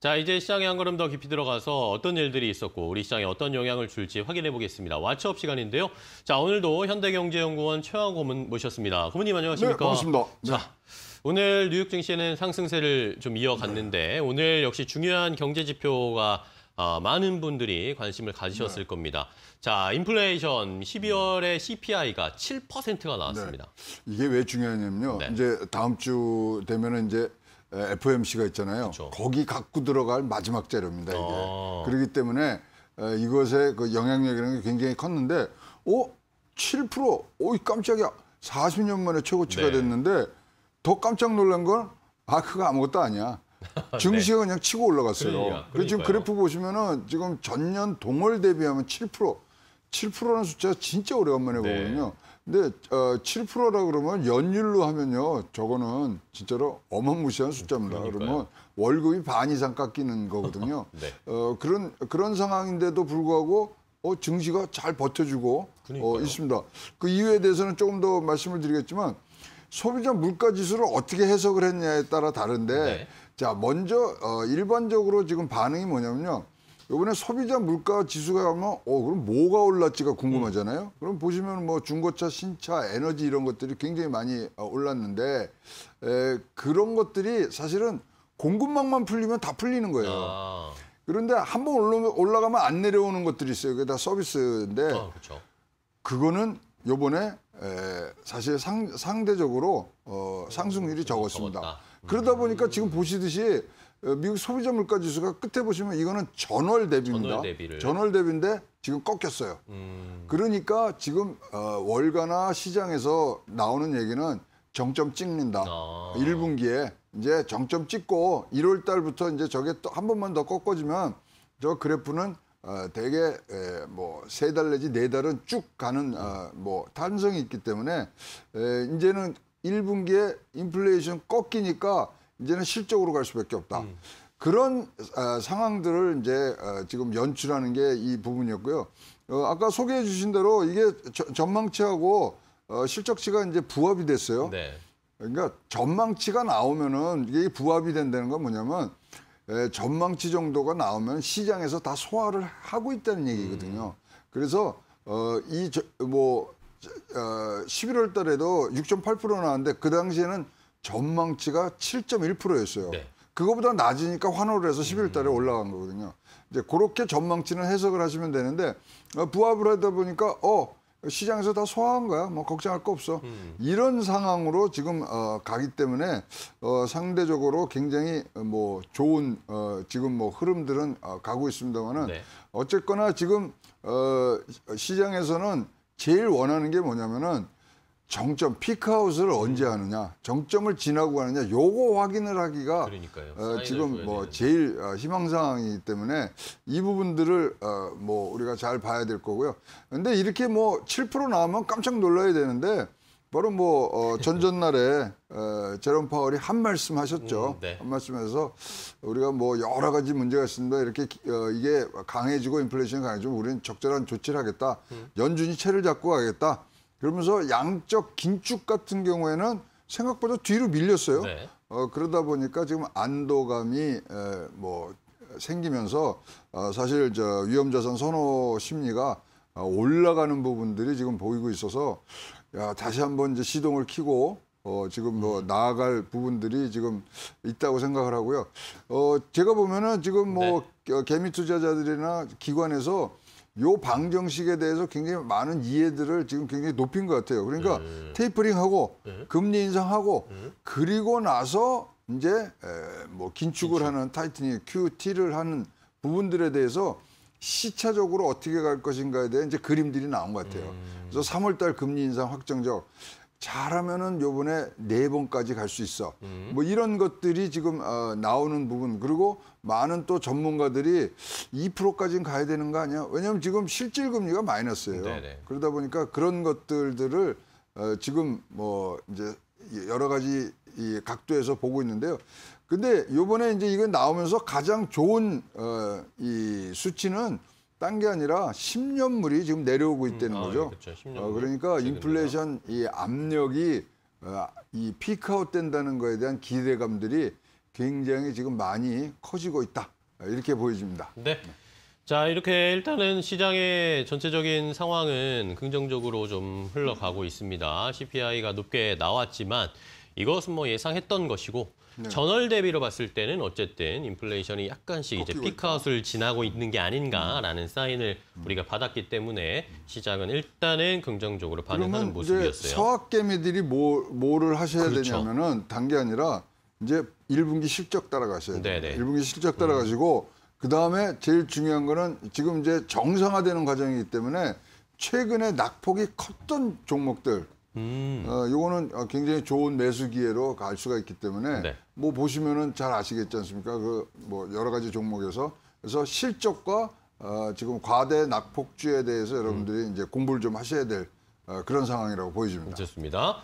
자, 이제 시장에 한 걸음 더 깊이 들어가서 어떤 일들이 있었고 우리 시장에 어떤 영향을 줄지 확인해 보겠습니다. 와츠업 시간인데요. 자, 오늘도 현대경제연구원 최화고 고문 모셨습니다. 고문님 네, 안녕하십니까? 네, 반갑습니다. 네. 자, 오늘 뉴욕 증시는 상승세를 좀 이어갔는데 네. 오늘 역시 중요한 경제 지표가 어, 많은 분들이 관심을 가지셨을 네. 겁니다. 자, 인플레이션 1 2월의 CPI가 7%가 나왔습니다. 네. 이게 왜 중요하냐면요. 네. 이제 다음 주 되면은 이제 FMC가 있잖아요. 그렇 거기 갖고 들어갈 마지막 재료입니다. 이게. 아. 그렇기 때문에 이것의 그 영향력이라는 게 굉장히 컸는데, 오 7%, 오이 깜짝이야. 40년 만에 최고치가 네. 됐는데 더 깜짝 놀란 건 아, 그거 아무것도 아니야. 네. 증시가 네. 그냥 치고 올라갔어요. 그 지금 그래프 보시면은 지금 전년 동월 대비하면 7%, 7%라는 숫자 진짜 오래간만에 네. 보거든요. 근데 어, 7%라 그러면 연율로 하면요. 저거는 진짜로 어마무시한 숫자입니다. 그러니까요. 그러면 월급이 반 이상 깎이는 거거든요. 네. 어, 그런 그런 상황인데도 불구하고 어, 증시가 잘 버텨주고 어, 있습니다. 그 이유에 대해서는 조금 더 말씀을 드리겠지만 소비자 물가 지수를 어떻게 해석을 했냐에 따라 다른데 네. 자 먼저 어, 일반적으로 지금 반응이 뭐냐면요. 이번에 소비자 물가 지수가 가면 어 그럼 뭐가 올랐지가 궁금하잖아요. 음. 그럼 보시면 뭐 중고차, 신차, 에너지 이런 것들이 굉장히 많이 어, 올랐는데 에, 그런 것들이 사실은 공급망만 풀리면 다 풀리는 거예요. 아. 그런데 한 번 올라가면 안 내려오는 것들이 있어요. 그게 다 서비스인데 아, 그거는 요번에 에, 사실 상, 상대적으로 어, 상승률이 음, 적었습니다. 적다 음. 그러다 보니까 지금 보시듯이 어, 미국 소비자 물가 지수가 끝에 보시면 이거는 전월 대비입니다. 전월, 대비를. 전월 대비인데 지금 꺾였어요. 음. 그러니까 지금 어, 월가나 시장에서 나오는 얘기는 정점 찍는다. 아. 1분기에 이제 정점 찍고 1월 달부터 이제 저게 또 한 번만 더 꺾어지면 저 그래프는 어, 대개 에, 뭐, 세 달 내지 네 달은 쭉 가는, 어, 뭐, 탄성이 있기 때문에, 에, 이제는 1분기에 인플레이션 꺾이니까 이제는 실적으로 갈 수밖에 없다. 음. 그런 어, 상황들을 이제 어, 지금 연출하는 게 이 부분이었고요. 어, 아까 소개해 주신 대로 이게 저, 전망치하고 어, 실적치가 이제 부합이 됐어요. 네. 그러니까 전망치가 나오면은 이게 부합이 된다는 건 뭐냐면 에, 전망치 정도가 나오면 시장에서 다 소화를 하고 있다는 음. 얘기거든요. 음. 그래서 어, 이뭐 어, 11월 달에도 6.8% 나왔는데 그 당시에는 전망치가 7.1%였어요. 네. 그거보다 낮으니까 환호를 해서 11월 달에 올라간 거거든요. 이제 그렇게 전망치는 해석을 하시면 되는데 어, 부합을 하다 보니까 어 시장에서 다 소화한 거야. 뭐 걱정할 거 없어. 음. 이런 상황으로 지금 어, 가기 때문에 어, 상대적으로 굉장히 어, 뭐 좋은 어, 지금 뭐 흐름들은 어, 가고 있습니다만은 네. 어쨌거나 지금 어, 시장에서는 제일 원하는 게 뭐냐면은 정점 피크아웃을 언제 하느냐, 정점을 지나고 하느냐, 요거 확인을 하기가 어, 지금 뭐 제일 어, 희망 사항이기 때문에 이 부분들을 어, 뭐 우리가 잘 봐야 될 거고요. 근데 이렇게 뭐 7% 나오면 깜짝 놀라야 되는데 바로 뭐 어, 전전날에 어, 제롬 파월이 한 말씀 하셨죠. 음, 네. 한 말씀에서 우리가 뭐 여러 가지 문제가 있습니다. 이렇게 어, 이게 강해지고 인플레이션이 강해지면 우리는 적절한 조치를 하겠다. 음. 연준이 채를 잡고 가겠다. 그러면서 양적 긴축 같은 경우에는 생각보다 뒤로 밀렸어요. 네. 어, 그러다 보니까 지금 안도감이 에, 뭐 생기면서 어, 사실 저 위험자산 선호 심리가 어, 올라가는 부분들이 지금 보이고 있어서 야, 다시 한번 이제 시동을 키고 어, 지금 뭐 나아갈 부분들이 지금 있다고 생각을 하고요. 어, 제가 보면은 지금 뭐 네. 개미 투자자들이나 기관에서 요 방정식에 대해서 굉장히 많은 이해들을 지금 굉장히 높인 것 같아요. 그러니까 음. 테이퍼링하고 음. 금리 인상하고 음. 그리고 나서 이제 뭐 긴축을 긴축. 하는 타이트닝 QT를 하는 부분들에 대해서 시차적으로 어떻게 갈 것인가에 대한 이제 그림들이 나온 것 같아요. 음. 그래서 3월달 금리 인상 확정적 잘하면은 요번에 네 번까지 갈 수 있어. 음. 뭐 이런 것들이 지금 어, 나오는 부분 그리고 많은 또 전문가들이 2%까지는 가야 되는 거 아니야? 왜냐하면 지금 실질 금리가 마이너스예요. 네네. 그러다 보니까 그런 것들들을 어, 지금 뭐 이제 여러 가지 이 각도에서 보고 있는데요. 근데 요번에 이제 이거 나오면서 가장 좋은 어, 이 수치는 딴게 아니라 10년물이 지금 내려오고 음, 있다는 아, 거죠. 예, 그렇죠. 어, 그러니까 인플레이션 이 압력이 어, 이 피크아웃 된다는 거에 대한 기대감들이 굉장히 지금 많이 커지고 있다. 어, 이렇게 보여집니다. 네. 자, 이렇게 일단은 시장의 전체적인 상황은 긍정적으로 좀 흘러가고 있습니다. CPI가 높게 나왔지만 이것은 뭐 예상했던 것이고 네. 전월 대비로 봤을 때는 어쨌든 인플레이션이 약간씩 이제 피크아웃을 지나고 있는 게 아닌가라는 음. 사인을 음. 우리가 받았기 때문에 시장은 일단은 긍정적으로 반응하는 모습이었어요. 서학개미들이 뭐, 뭐를 하셔야 그렇죠. 되냐면은 단계 아니라 이제 1분기 실적 따라가셔야 돼요. 네네. 1분기 실적 따라가시고 음. 그다음에 제일 중요한 거는 지금 이제 정상화되는 과정이기 때문에 최근에 낙폭이 컸던 종목들 음. 어, 요거는 어, 굉장히 좋은 매수 기회로 갈 수가 있기 때문에 네. 뭐 보시면은 잘 아시겠지 않습니까? 그 뭐 여러 가지 종목에서 그래서 실적과 어, 지금 과대 낙폭주에 대해서 여러분들이 음. 이제 공부를 좀 하셔야 될 어, 그런 상황이라고 보여집니다. 좋습니다.